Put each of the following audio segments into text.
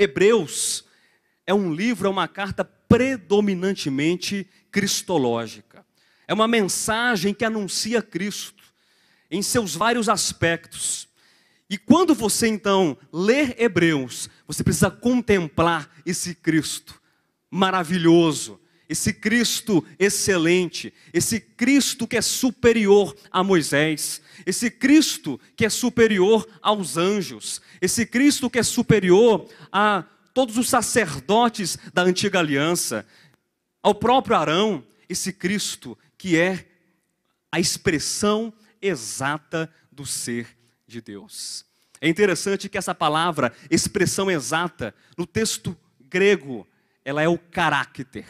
Hebreus é um livro, é uma carta predominantemente cristológica. É uma mensagem que anuncia Cristo em seus vários aspectos. E quando você então lê Hebreus, você precisa contemplar esse Cristo maravilhoso, esse Cristo excelente, esse Cristo que é superior a Moisés, esse Cristo que é superior aos anjos, esse Cristo que é superior a todos os sacerdotes da antiga aliança, ao próprio Arão, esse Cristo que é a expressão exata do ser de Deus. É interessante que essa palavra, expressão exata, no texto grego, ela é o caráter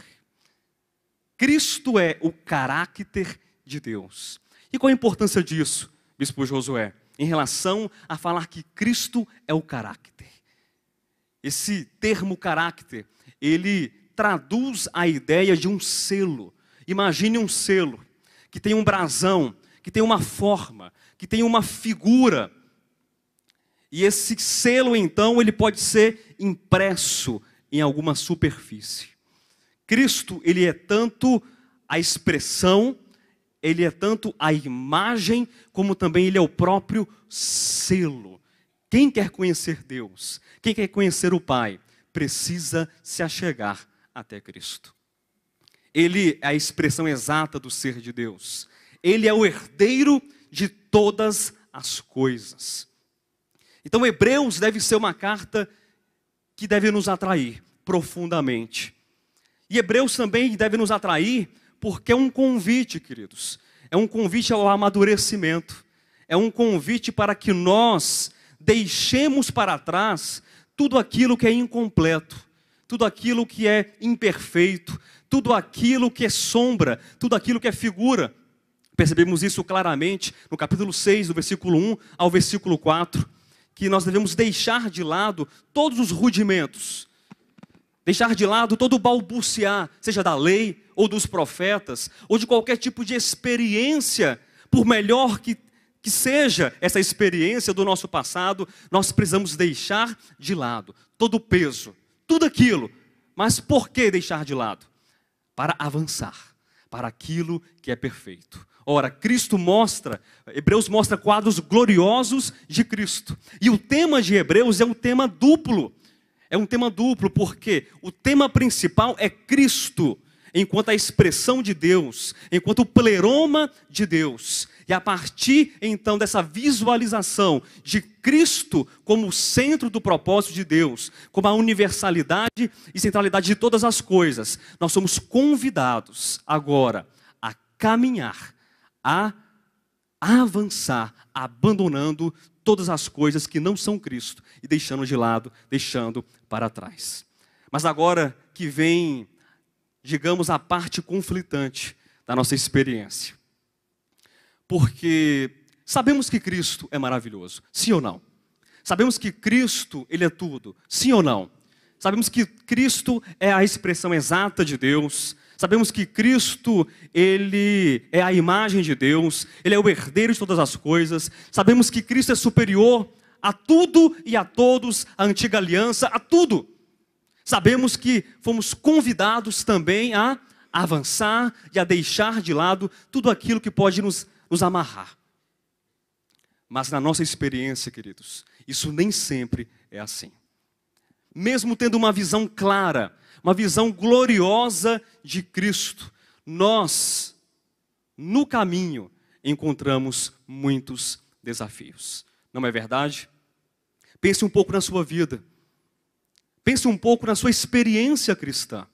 Cristo é o caráter de Deus. E qual a importância disso, Bispo Josué, em relação a falar que Cristo é o caráter? Esse termo caráter, ele traduz a ideia de um selo. Imagine um selo que tem um brasão, que tem uma forma, que tem uma figura. E esse selo, então, ele pode ser impresso em alguma superfície. Cristo, ele é tanto a expressão, ele é tanto a imagem, como também ele é o próprio selo. Quem quer conhecer Deus, quem quer conhecer o Pai, precisa se achegar até Cristo. Ele é a expressão exata do ser de Deus. Ele é o herdeiro de todas as coisas. Então, Hebreus deve ser uma carta que deve nos atrair profundamente. E Hebreus também deve nos atrair, porque é um convite, queridos. É um convite ao amadurecimento. É um convite para que nós deixemos para trás tudo aquilo que é incompleto, tudo aquilo que é imperfeito, tudo aquilo que é sombra, tudo aquilo que é figura. Percebemos isso claramente no capítulo 6, do versículo 1 ao versículo 4, que nós devemos deixar de lado todos os rudimentos, Deixar de lado todo balbuciar, seja da lei ou dos profetas, ou de qualquer tipo de experiência, por melhor que, que seja essa experiência do nosso passado, nós precisamos deixar de lado todo o peso, tudo aquilo. Mas por que deixar de lado? Para avançar para aquilo que é perfeito. Ora, Cristo mostra, Hebreus mostra quadros gloriosos de Cristo. E o tema de Hebreus é um tema duplo é um tema duplo, porque o tema principal é Cristo, enquanto a expressão de Deus, enquanto o pleroma de Deus. E a partir então dessa visualização de Cristo como o centro do propósito de Deus, como a universalidade e centralidade de todas as coisas, nós somos convidados agora a caminhar, a avançar, abandonando todas as coisas que não são Cristo e deixando de lado, deixando para trás. Mas agora que vem, digamos, a parte conflitante da nossa experiência. Porque sabemos que Cristo é maravilhoso, sim ou não? Sabemos que Cristo, ele é tudo, sim ou não? Sabemos que Cristo é a expressão exata de Deus, Sabemos que Cristo, ele é a imagem de Deus, ele é o herdeiro de todas as coisas. Sabemos que Cristo é superior a tudo e a todos, a antiga aliança, a tudo. Sabemos que fomos convidados também a avançar e a deixar de lado tudo aquilo que pode nos, nos amarrar. Mas na nossa experiência, queridos, isso nem sempre é assim mesmo tendo uma visão clara, uma visão gloriosa de Cristo, nós, no caminho, encontramos muitos desafios. Não é verdade? Pense um pouco na sua vida. Pense um pouco na sua experiência cristã.